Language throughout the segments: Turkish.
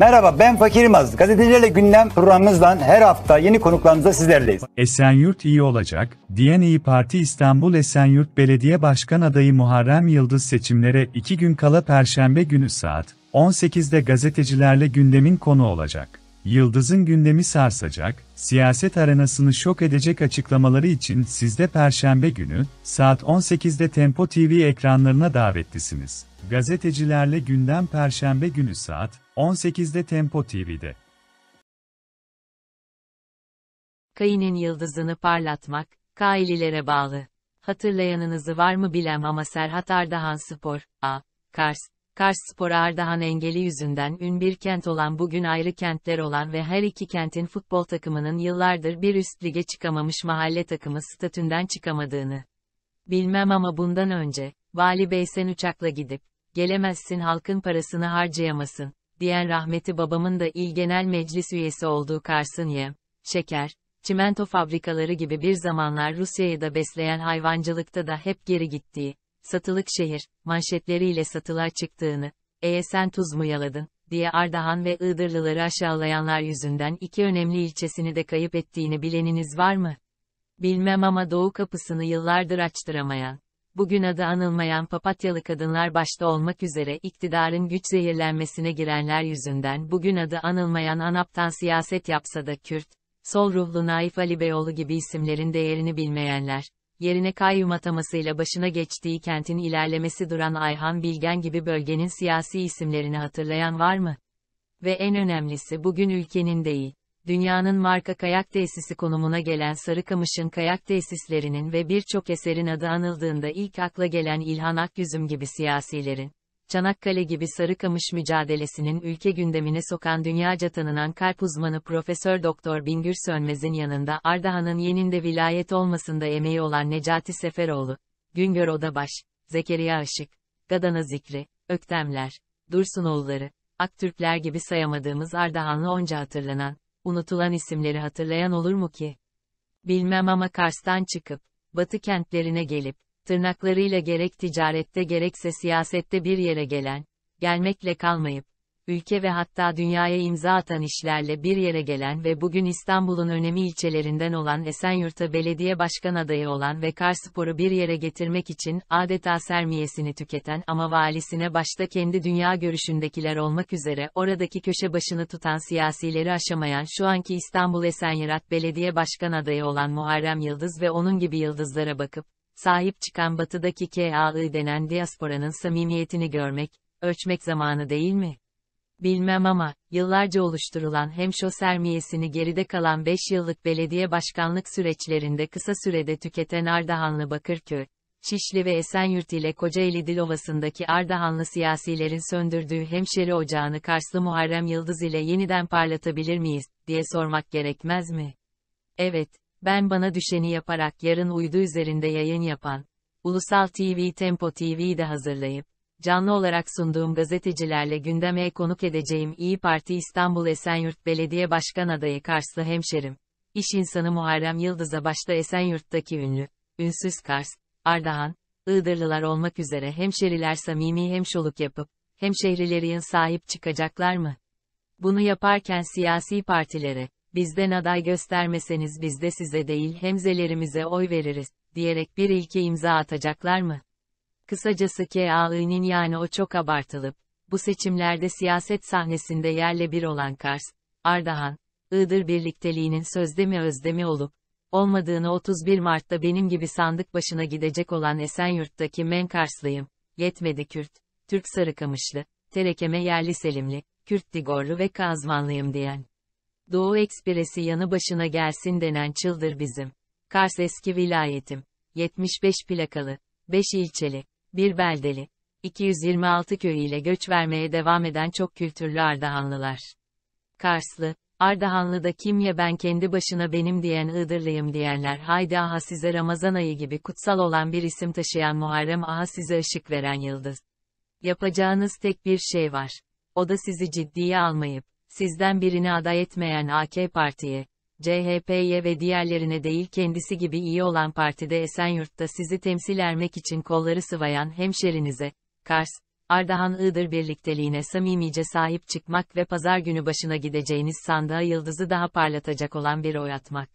Merhaba ben Fakir İmaz. Gazetecilerle Gündem programımızdan her hafta yeni konuklarımızla sizlerleyiz. Esenyurt iyi olacak, diyen İyi Parti İstanbul Esenyurt Belediye Başkan Adayı Muharrem Yıldız seçimlere iki gün kala Perşembe günü saat 18'de gazetecilerle gündemin konu olacak. Yıldız'ın gündemi sarsacak, siyaset arenasını şok edecek açıklamaları için sizde Perşembe günü, saat 18'de Tempo TV ekranlarına davetlisiniz. Gazetecilerle gündem Perşembe günü saat 18'de Tempo TV'de. Kayinin yıldızını parlatmak, Kaililere bağlı. Hatırlayanınızı var mı bilem ama Serhat Ardahan Spor, A. Kars, Kars Spor Ardahan engeli yüzünden ün bir kent olan bugün ayrı kentler olan ve her iki kentin futbol takımının yıllardır bir üst lige çıkamamış mahalle takımı statünden çıkamadığını. Bilmem ama bundan önce, Vali Bey sen uçakla gidip, gelemezsin halkın parasını harcayamasın, diyen rahmeti babamın da il genel meclis üyesi olduğu Karsınya, şeker, çimento fabrikaları gibi bir zamanlar Rusya'yı da besleyen hayvancılıkta da hep geri gittiği, satılık şehir, manşetleriyle satılığa çıktığını, ee sen tuz mu yaladın, diye Ardahan ve Iğdırlıları aşağılayanlar yüzünden iki önemli ilçesini de kayıp ettiğini bileniniz var mı? Bilmem ama Doğu kapısını yıllardır açtıramayan, bugün adı anılmayan papatyalı kadınlar başta olmak üzere iktidarın güç zehirlenmesine girenler yüzünden bugün adı anılmayan ANAP'tan siyaset yapsa da Kürt, sol ruhlu Naif Ali Beyoğlu gibi isimlerin değerini bilmeyenler, yerine kayyum atamasıyla başına geçtiği kentin ilerlemesi duran Ayhan Bilgen gibi bölgenin siyasi isimlerini hatırlayan var mı? Ve en önemlisi bugün ülkenin değil, dünyanın marka kayak tesisi konumuna gelen Sarıkamış'ın kayak tesislerinin ve birçok eserin adı anıldığında ilk akla gelen İlhan Akgüzüm gibi siyasilerin, Çanakkale gibi Sarıkamış mücadelesinin ülke gündemine sokan dünyaca tanınan kalp uzmanı Profesör Doktor Bingür Sönmez'in yanında Ardahan'ın yeninde vilayet olmasında emeği olan Necati Seferoğlu, Güngör Odabaş, Zekeriya Işık, Gadana Zikri, Öktemler, Oğulları, Aktürkler gibi sayamadığımız Ardahanlı onca hatırlanan, unutulan isimleri hatırlayan olur mu ki? Bilmem ama Kars'tan çıkıp, batı kentlerine gelip, tırnaklarıyla gerek ticarette gerekse siyasette bir yere gelen, gelmekle kalmayıp, ülke ve hatta dünyaya imza atan işlerle bir yere gelen ve bugün İstanbul'un önemli ilçelerinden olan Esenyurt'a belediye başkan adayı olan ve Karspor'u bir yere getirmek için adeta sermiyesini tüketen ama valisine başta kendi dünya görüşündekiler olmak üzere oradaki köşe başını tutan siyasileri aşamayan şu anki İstanbul Esenyurt belediye başkan adayı olan Muharrem Yıldız ve onun gibi yıldızlara bakıp, sahip çıkan batıdaki KAI denen diasporanın samimiyetini görmek, ölçmek zamanı değil mi? bilmem ama, yıllarca oluşturulan hem şosermiyesini geride kalan 5 yıllık belediye başkanlık süreçlerinde kısa sürede tüketen Ardahanlı Bakırköy, Şişli ve Esenyurt ile Kocaeli Dilovası'ndaki Ardahanlı siyasilerin söndürdüğü hemşeri ocağını Karslı Muharrem Yıldız ile yeniden parlatabilir miyiz, diye sormak gerekmez mi? Evet, ben bana düşeni yaparak yarın uydu üzerinde yayın yapan, Ulusal TV Tempo TV'yi de hazırlayıp, canlı olarak sunduğum gazetecilerle gündeme konuk edeceğim İyi Parti İstanbul Esenyurt Belediye Başkan Adayı Karslı hemşerim, iş insanı Muharrem Yıldız'a başta Esenyurt'taki ünlü, ünsüz Kars, Ardahan, Iğdırlılar olmak üzere hemşeriler samimi hemşoluk yapıp, hemşehrilerin sahip çıkacaklar mı? Bunu yaparken siyasi partilere, bizden aday göstermeseniz biz de size değil hemzelerimize oy veririz, diyerek bir ilke imza atacaklar mı? Kısacası KAI'nin yani o çok abartılıp, bu seçimlerde siyaset sahnesinde yerle bir olan Kars, Ardahan, Iğdır birlikteliğinin sözde mi özde mi olup, olmadığını 31 Mart'ta benim gibi sandık başına gidecek olan Esenyurt'taki Menkarslıyım, yetmedi Kürt, Türk Sarıkamışlı, Terekeme yerli Selimli, Kürt Digorlu ve Kazmanlıyım diyen. Doğu Ekspresi yanı başına gelsin denen çıldır bizim. Kars eski vilayetim. 75 plakalı, 5 ilçeli, bir beldeli, 226 köyüyle göç vermeye devam eden çok kültürlü Ardahanlılar. Karslı, Ardahanlı'da kim ya ben kendi başına benim diyen Iğdırlıyım diyenler haydi aha size Ramazan ayı gibi kutsal olan bir isim taşıyan Muharrem aha size ışık veren yıldız. Yapacağınız tek bir şey var. O da sizi ciddiye almayıp, sizden birini aday etmeyen AK Parti'ye, CHP'ye ve diğerlerine değil kendisi gibi iyi olan partide Esenyurt'ta sizi temsil ermek için kolları sıvayan hemşerinize, Kars, Ardahan-Iğdır birlikteliğine samimice sahip çıkmak ve pazar günü başına gideceğiniz sandığa yıldızı daha parlatacak olan bir oy atmak.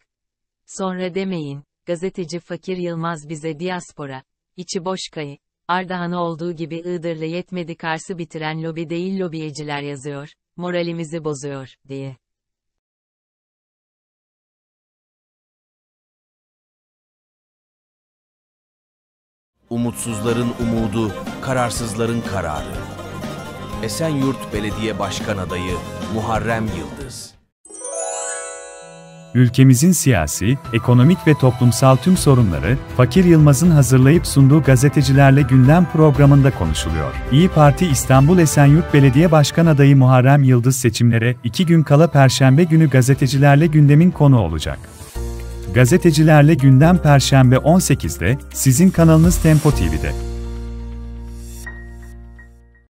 Sonra demeyin, gazeteci Fakir Yılmaz bize diaspora, içi boş kayı, Ardahan'ı olduğu gibi Iğdır'la yetmedi Kars'ı bitiren lobi değil lobiyeciler yazıyor, moralimizi bozuyor, diye. Umutsuzların umudu, kararsızların kararı. Esenyurt Belediye Başkan Adayı Muharrem Yıldız. Ülkemizin siyasi, ekonomik ve toplumsal tüm sorunları Fakir Yılmaz'ın hazırlayıp sunduğu gazetecilerle gündem programında konuşuluyor. İyi Parti İstanbul Esenyurt Belediye Başkan Adayı Muharrem Yıldız seçimlere iki gün kala Perşembe günü gazetecilerle gündemin konu olacak. Gazetecilerle gündem Perşembe 18'de sizin kanalınız Tempo TV'de.